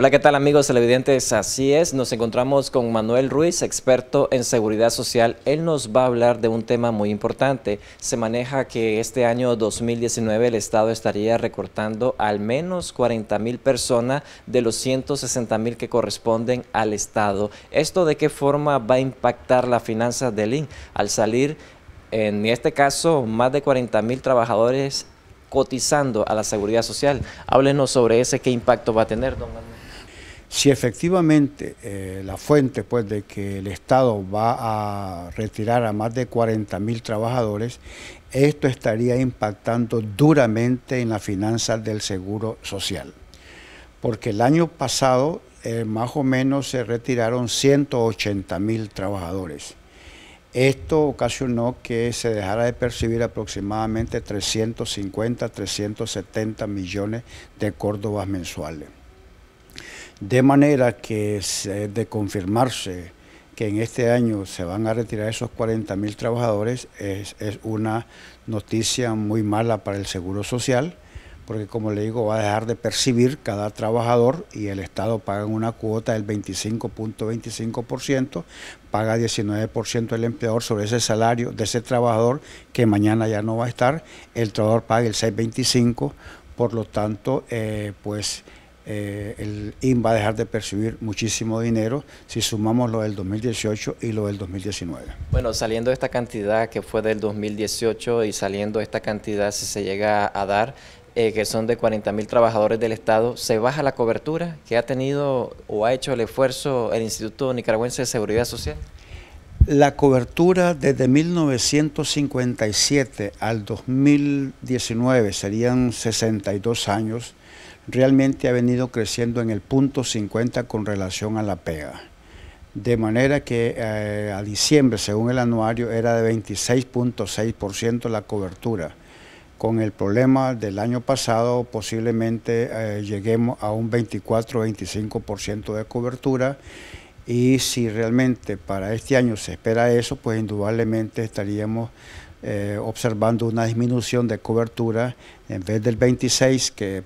Hola, ¿qué tal amigos televidentes? Así es, nos encontramos con Manuel Ruiz, experto en seguridad social. Él nos va a hablar de un tema muy importante. Se maneja que este año 2019 el Estado estaría recortando al menos 40 mil personas de los 160 mil que corresponden al Estado. ¿Esto de qué forma va a impactar las finanzas del IN? Al salir, en este caso, más de 40 mil trabajadores cotizando a la seguridad social. Háblenos sobre ese, qué impacto va a tener, don Manuel. Si efectivamente eh, la fuente pues, de que el Estado va a retirar a más de 40.000 trabajadores, esto estaría impactando duramente en las finanzas del Seguro Social. Porque el año pasado eh, más o menos se retiraron 180 trabajadores. Esto ocasionó que se dejara de percibir aproximadamente 350, 370 millones de córdobas mensuales. De manera que de confirmarse que en este año se van a retirar esos 40.000 trabajadores es, una noticia muy mala para el Seguro Social, porque como le digo, va a dejar de percibir cada trabajador y el Estado paga una cuota del 25.25%, paga 19% el empleador sobre ese salario de ese trabajador que mañana ya no va a estar, el trabajador paga el 6.25%, por lo tanto, eh, pues eh, el IN va a dejar de percibir muchísimo dinero si sumamos lo del 2018 y lo del 2019. Bueno, saliendo de esta cantidad que fue del 2018 y saliendo de esta cantidad si se llega a dar, eh, que son de 40 mil trabajadores del Estado, se baja la cobertura que ha tenido o ha hecho el esfuerzo el Instituto Nicaragüense de Seguridad Social? La cobertura desde 1957 al 2019, serían 62 años, realmente ha venido creciendo en el punto 50 con relación a la pega. De manera que eh, a diciembre, según el anuario, era de 26.6% la cobertura. Con el problema del año pasado, posiblemente eh, lleguemos a un 24-25% de cobertura y si realmente para este año se espera eso, pues indudablemente estaríamos eh, observando una disminución de cobertura en vez del 26 que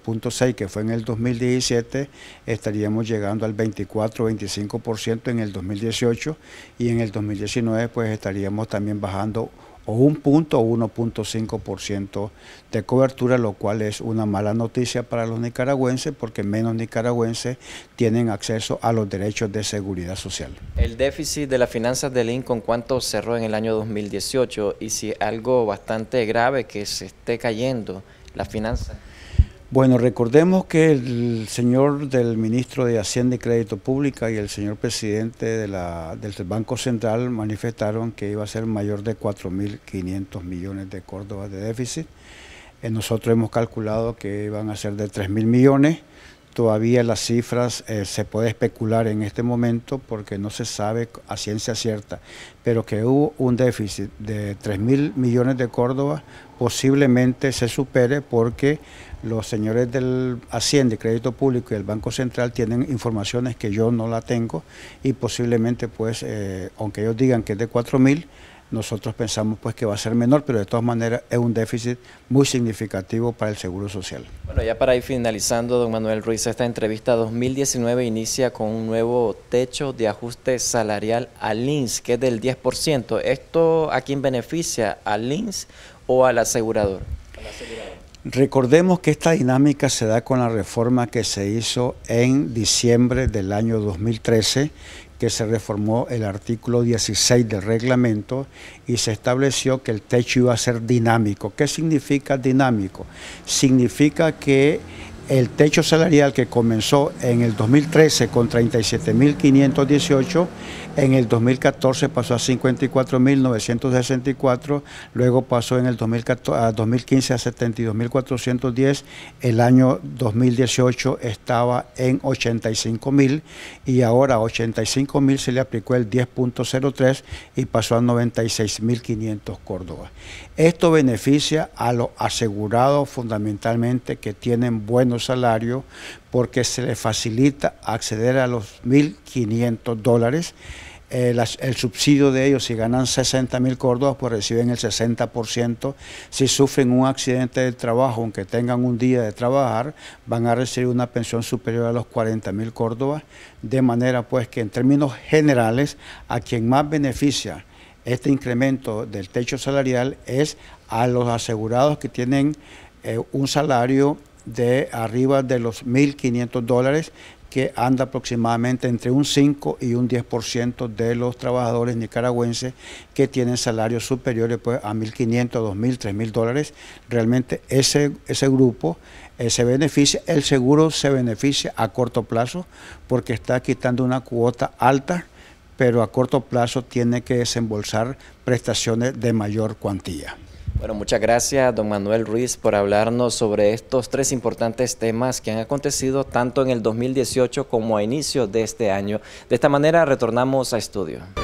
que fue en el 2017 estaríamos llegando al 24 25 en el 2018 y en el 2019 pues estaríamos también bajando o un punto o 1.5% de cobertura, lo cual es una mala noticia para los nicaragüenses porque menos nicaragüenses tienen acceso a los derechos de seguridad social. El déficit de las finanzas del INCON, ¿cuánto cerró en el año 2018? Y si algo bastante grave que se esté cayendo la finanzas. Bueno, recordemos que el señor del ministro de Hacienda y Crédito Pública y el señor presidente del Banco Central manifestaron que iba a ser mayor de 4.500 millones de Córdoba de déficit. Eh, nosotros hemos calculado que iban a ser de 3.000 millones. Todavía las cifras eh, se puede especular en este momento porque no se sabe a ciencia cierta, pero que hubo un déficit de 3.000 millones de Córdoba posiblemente se supere porque los señores del Hacienda y Crédito Público y el Banco Central tienen informaciones que yo no la tengo y posiblemente, pues, eh, aunque ellos digan que es de 4 mil, nosotros pensamos pues que va a ser menor, pero de todas maneras es un déficit muy significativo para el Seguro Social. Bueno, ya para ir finalizando, don Manuel Ruiz, esta entrevista 2019 inicia con un nuevo techo de ajuste salarial al INS, que es del 10%. ¿Esto a quién beneficia? ¿Al INS o Al asegurador. Recordemos que esta dinámica se da con la reforma que se hizo en diciembre del año 2013, que se reformó el artículo 16 del reglamento y se estableció que el techo iba a ser dinámico. ¿Qué significa dinámico? Significa que el techo salarial que comenzó en el 2013 con 37.518, en el 2014 pasó a 54.964, luego pasó en el 2015 a 72.410, el año 2018 estaba en 85.000 y ahora a 85.000 se le aplicó el 10.03 y pasó a 96.500 Córdoba. Esto beneficia a los asegurados fundamentalmente que tienen buenos salario porque se le facilita acceder a los 1.500 dólares. Eh, el, subsidio de ellos, si ganan 60 mil córdobas, pues reciben el 60%. Si sufren un accidente de trabajo, aunque tengan un día de trabajar, van a recibir una pensión superior a los 40 mil córdobas. De manera pues que en términos generales, a quien más beneficia este incremento del techo salarial es a los asegurados que tienen eh, un salario de arriba de los 1.500 dólares, que anda aproximadamente entre un 5 y un 10% de los trabajadores nicaragüenses que tienen salarios superiores pues, a 1.500, 2.000, 3.000 dólares. Realmente ese, grupo eh, se beneficia, el seguro se beneficia a corto plazo porque está quitando una cuota alta, pero a corto plazo tiene que desembolsar prestaciones de mayor cuantía. Bueno, muchas gracias, don Manuel Ruiz, por hablarnos sobre estos tres importantes temas que han acontecido tanto en el 2018 como a inicio de este año. De esta manera retornamos a estudio.